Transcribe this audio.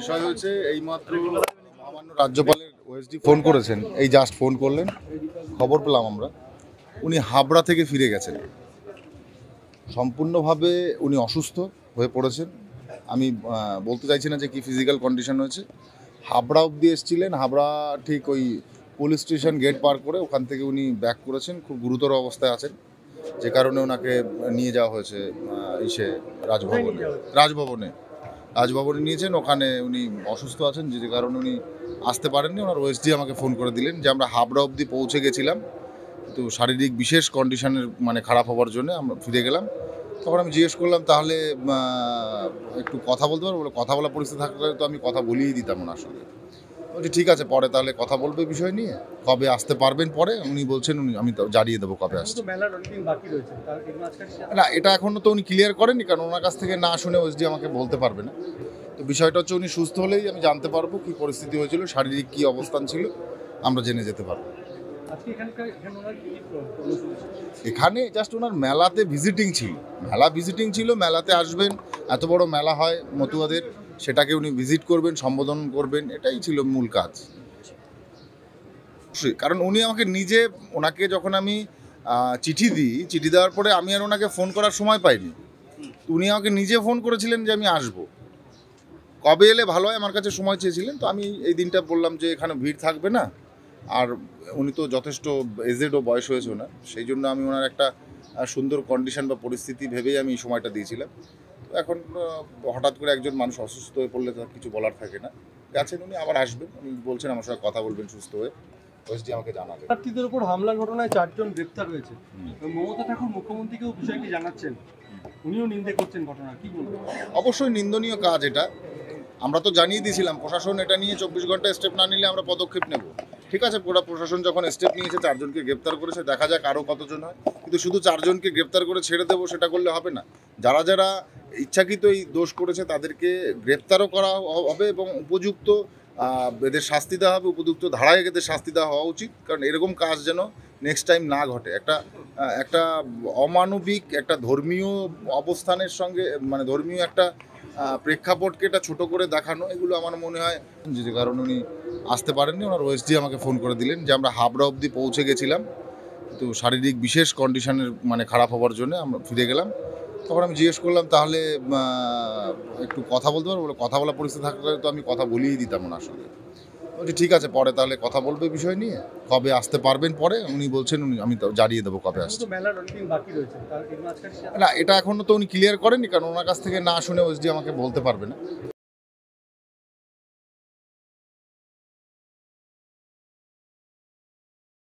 বিষয় হয়েছে এইমাত্র মহামান্য রাজ্যপালের ওএসডি ফোন করেছেন এই জাস্ট ফোন করলেন খবর পেলাম আমরা উনি হাবড়া থেকে ফিরে গেছেন সম্পূর্ণভাবে উনি অসুস্থ হয়ে পড়েছেন আমি বলতে চাইছি না যে কি ফিজিক্যাল কন্ডিশন হয়েছে হাবড়া অব্দি এসেছিলেন হাবড়া ঠিক ওই পুলিশ স্টেশন গেট পার করে ওখান থেকে উনি ব্যাক করেছেন খুব গুরুতর অবস্থায় আছেন যে কারণে ওনাকে নিয়ে যাওয়া হয়েছে ইসে রাজভবনে রাজভবনে রাজভবনে নিয়েছেন ওখানে উনি অসুস্থ আছেন যে কারণে উনি আসতে পারেননি ওনার ওয়েস্টি আমাকে ফোন করে দিলেন যে আমরা হাবড়া অবধি পৌঁছে গেছিলাম তো শারীরিক বিশেষ কন্ডিশনের মানে খারাপ হওয়ার জন্য আমরা ফিরে গেলাম তখন আমি জিজ্ঞেস করলাম তাহলে একটু কথা বলতে পারবো কথা বলার পরিস্থিতি থাকলে তো আমি কথা বলিয়েই দিতাম ওনার সঙ্গে বলছি ঠিক আছে পরে তাহলে কথা বলবে বিষয় নিয়ে কবে আসতে পারবেন পরে উনি বলছেন উনি আমি জানিয়ে দেবো কবে আসছে না এটা এখনও তো উনি ক্লিয়ার করেনি কারণ ওনার কাছ থেকে না শুনে ওসডি আমাকে বলতে পারবে না তো বিষয়টা হচ্ছে উনি সুস্থ হলেই আমি জানতে পারবো কি পরিস্থিতি হয়েছিল শারীরিক কি অবস্থান ছিল আমরা জেনে যেতে পারবো এখানে জাস্ট ওনার মেলাতে ভিজিটিং ছিল মেলা ভিজিটিং ছিল মেলাতে আসবেন এত বড় মেলা হয় মতুয়াদের সেটাকে উনি ভিজিট করবেন সম্বোধন করবেন এটাই ছিল মূল কাজ কারণ উনি আমাকে নিজে ওনাকে যখন আমি চিঠি দিই চিঠি দেওয়ার পরে আমি আর ওনাকে ফোন করার সময় পাইনি উনি আমাকে নিজে ফোন করেছিলেন যে আমি আসব কবে এলে ভালো হয় আমার কাছে সময় চেয়েছিলেন তো আমি এই দিনটা বললাম যে এখানে ভিড় থাকবে না আর উনি তো যথেষ্ট এজেডও বয়স হয়েছে না সেই জন্য আমি ওনার একটা সুন্দর কন্ডিশন বা পরিস্থিতি ভেবেই আমি সময়টা দিয়েছিলাম এখন হঠাৎ করে একজন মানুষ অসুস্থ হয়ে পড়লে তার কিছু বলার থাকে না গেছেন উনি আবার আসবেন উনি বলছেন আমার সঙ্গে কথা বলবেন সুস্থ হয়ে ওসডি আমাকে জানাবে প্রার্থীদের উপর হামলার ঘটনায় চারজন গ্রেপ্তার হয়েছে মমতা ঠাকুর মুখ্যমন্ত্রীকেও বিষয়টি জানাচ্ছেন উনিও নিন্দে করছেন ঘটনা কি বলবেন অবশ্যই নিন্দনীয় কাজ এটা আমরা তো জানিয়ে দিয়েছিলাম প্রশাসন এটা নিয়ে চব্বিশ ঘন্টা স্টেপ না নিলে আমরা পদক্ষেপ নেব ঠিক আছে পুরো প্রশাসন যখন স্টেপ নিয়েছে চারজনকে গ্রেপ্তার করেছে দেখা যাক আরও কতজন হয় কিন্তু শুধু চারজনকে গ্রেপ্তার করে ছেড়ে দেবো সেটা করলে হবে না যারা যারা ইচ্ছাকৃত এই দোষ করেছে তাদেরকে গ্রেপ্তারও করা হবে এবং উপযুক্ত এদের শাস্তি দেওয়া হবে উপযুক্ত ধারায় এদের শাস্তি দেওয়া হওয়া উচিত কারণ এরকম কাজ যেন নেক্সট টাইম না ঘটে একটা একটা অমানবিক একটা ধর্মীয় অবস্থানের সঙ্গে মানে ধর্মীয় একটা প্রেক্ষাপটকে এটা ছোট করে দেখানো এগুলো আমার মনে হয় যে কারণ উনি আসতে পারেননি ওনার দিয়ে আমাকে ফোন করে দিলেন যে আমরা হাবড়া অবধি পৌঁছে গেছিলাম তো শারীরিক বিশেষ কন্ডিশনের মানে খারাপ হওয়ার জন্য আমরা ফিরে গেলাম তখন আমি জিজ্ঞেস করলাম তাহলে একটু কথা বলতে পারবো কথা বলার পরিস্থিতি থাকলে তো আমি কথা বলিয়েই দিতাম ওনার সঙ্গে বলছি ঠিক আছে পরে তাহলে কথা বলবে বিষয় নিয়ে কবে আসতে পারবেন পরে উনি বলছেন উনি আমি জানিয়ে দেবো কবে আসছে না এটা এখনও তো উনি ক্লিয়ার করেনি কারণ ওনার কাছ থেকে না শুনে ওসডি আমাকে বলতে পারবে না